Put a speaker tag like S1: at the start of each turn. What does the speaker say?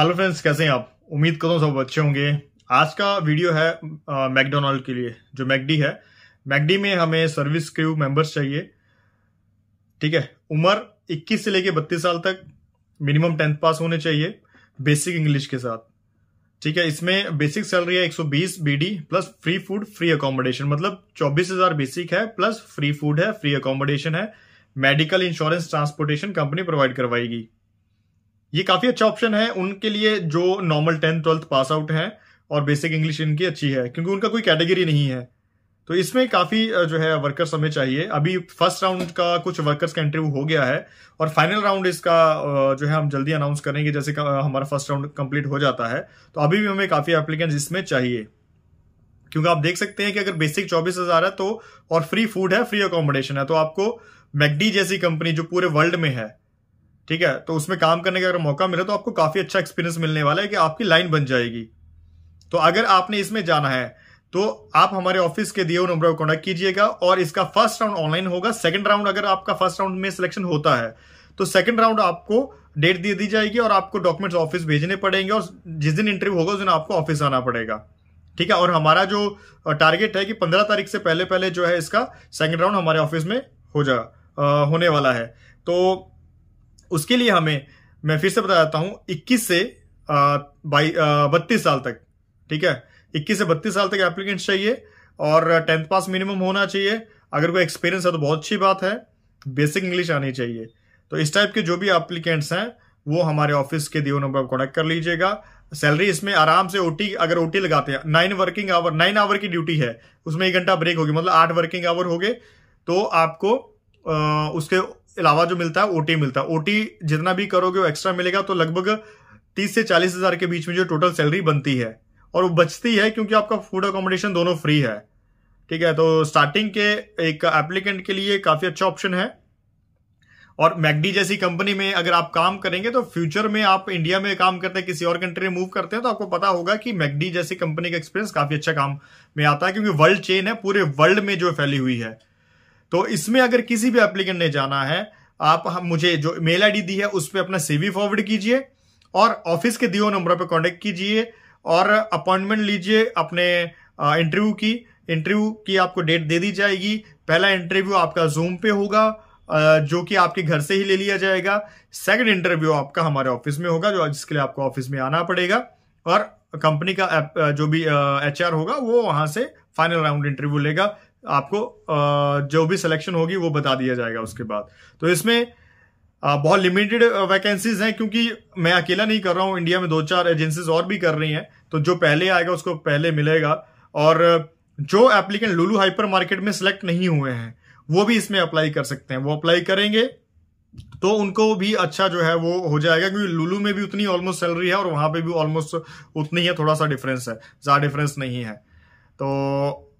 S1: hello friends कैसे हैं आप उम्मीद करो सब अच्छे होंगे आज का वीडियो है मैकडोनल्ड के लिए जो मैकडी है मैकडी में हमें सर्विस क्रू मेंबर्स चाहिए ठीक है उम्र 21 से लेके 32 साल तक मिनिमम टेंथ पास होने चाहिए बेसिक इंग्लिश के साथ ठीक है इसमें बेसिक सैलरी है 120 BD plus free food free accommodation मतलब चौबीस बेसिक है प्लस फ्री फूड है फ्री अकोमोडेशन है medical insurance transportation company provide करवाएगी ये काफी अच्छा ऑप्शन है उनके लिए जो normal tenth twelfth pass out है और बेसिक इंग्लिश इनकी अच्छी है क्योंकि उनका कोई कैटेगरी नहीं है तो इसमें काफी जो है वर्कर्स हमें चाहिए अभी फर्स्ट राउंड का कुछ वर्कर्स का इंटरव्यू हो गया है और फाइनल राउंड इसका जो है हम जल्दी अनाउंस करेंगे जैसे हमारा फर्स्ट राउंड कंप्लीट हो जाता है तो अभी भी हमें काफी एप्लीकेंट इसमें चाहिए क्योंकि आप देख सकते हैं कि अगर बेसिक चौबीस हजार है तो और फ्री फूड है फ्री अकोमोडेशन है तो आपको मैगडी जैसी कंपनी जो पूरे वर्ल्ड में है ठीक है तो उसमें काम करने का अगर मौका मिला तो आपको काफ़ी अच्छा एक्सपीरियंस मिलने वाला है कि आपकी लाइन बन जाएगी तो अगर आपने इसमें जाना है तो आप हमारे ऑफिस के दिए हुए नंबर को कॉन्टेक्ट कीजिएगा और इसका फर्स्ट राउंड ऑनलाइन होगा सेकंड राउंड अगर आपका फर्स्ट राउंड में सिलेक्शन होता है तो सेकंड राउंड आपको डेट दे दी जाएगी और आपको डॉक्यूमेंट्स ऑफिस भेजने पड़ेंगे और जिस दिन इंटरव्यू होगा उस दिन आपको ऑफिस आना पड़ेगा ठीक है और हमारा जो टारगेट है कि पंद्रह तारीख से पहले पहले जो है इसका सेकेंड राउंड हमारे ऑफिस में हो जा होने वाला है तो उसके लिए हमें मैं फिर से बता देता हूं इक्कीस से बत्तीस साल तक ठीक है इक्कीस से बत्तीस साल तक एप्लीकेंट चाहिए और टेंथ पास मिनिमम होना चाहिए अगर कोई एक्सपीरियंस है तो बहुत अच्छी बात है बेसिक इंग्लिश आनी चाहिए तो इस टाइप के जो भी एप्लीकेंट्स हैं वो हमारे ऑफिस के दियो नंबर को कॉन्टेक्ट कर लीजिएगा सैलरी इसमें आराम से ओटी अगर ओटी लगाते हैं nine working hour nine hour की ड्यूटी है उसमें एक घंटा ब्रेक होगी मतलब आठ वर्किंग आवर हो गए तो आपको आ, उसके अलावा जो मिलता है ओटी मिलता है ओटी जितना भी करोगे वो एक्स्ट्रा मिलेगा तो लगभग तीस से चालीस हजार के बीच में जो टोटल सैलरी बनती है और वो बचती है क्योंकि आपका फूड अकोमोडेशन दोनों फ्री है ठीक है तो स्टार्टिंग के एक एप्लीकेंट के लिए काफी अच्छा ऑप्शन है और मैगडी जैसी कंपनी में अगर आप काम करेंगे तो फ्यूचर में आप इंडिया में काम करते हैं किसी और कंट्री में मूव करते हैं तो आपको पता होगा कि मैगडी जैसी कंपनी का एक्सपीरियंस काफी अच्छा काम में आता है क्योंकि वर्ल्ड चेन है पूरे वर्ल्ड में जो फैली हुई है तो इसमें अगर किसी भी एप्लीकेंट ने जाना है आप हम मुझे जो मेल आईडी दी है उस पर अपना सीवी फॉरवर्ड कीजिए और ऑफिस के दिए नंबरों पर कांटेक्ट कीजिए और अपॉइंटमेंट लीजिए अपने इंटरव्यू की इंटरव्यू की आपको डेट दे दी जाएगी पहला इंटरव्यू आपका जूम पे होगा जो कि आपके घर से ही ले लिया जाएगा सेकंड इंटरव्यू आपका हमारे ऑफिस में होगा जो जिसके लिए आपको ऑफिस में आना पड़ेगा और कंपनी का जो भी एच होगा वो वहां से फाइनल राउंड इंटरव्यू लेगा आपको जो भी सिलेक्शन होगी वो बता दिया जाएगा उसके बाद तो इसमें बहुत लिमिटेड वैकेंसीज हैं क्योंकि मैं अकेला नहीं कर रहा हूँ इंडिया में दो चार एजेंसीज और भी कर रही हैं तो जो पहले आएगा उसको पहले मिलेगा और जो एप्लीकेंट लुलू हाइपर मार्केट में सिलेक्ट नहीं हुए हैं वो भी इसमें अप्लाई कर सकते हैं वो अप्लाई करेंगे तो उनको भी अच्छा जो है वो हो जाएगा क्योंकि लुलू में भी उतनी ऑलमोस्ट सैलरी है और वहां पे भी ऑलमोस्ट उतनी है थोड़ा सा डिफरेंस है ज्यादा डिफरेंस नहीं है तो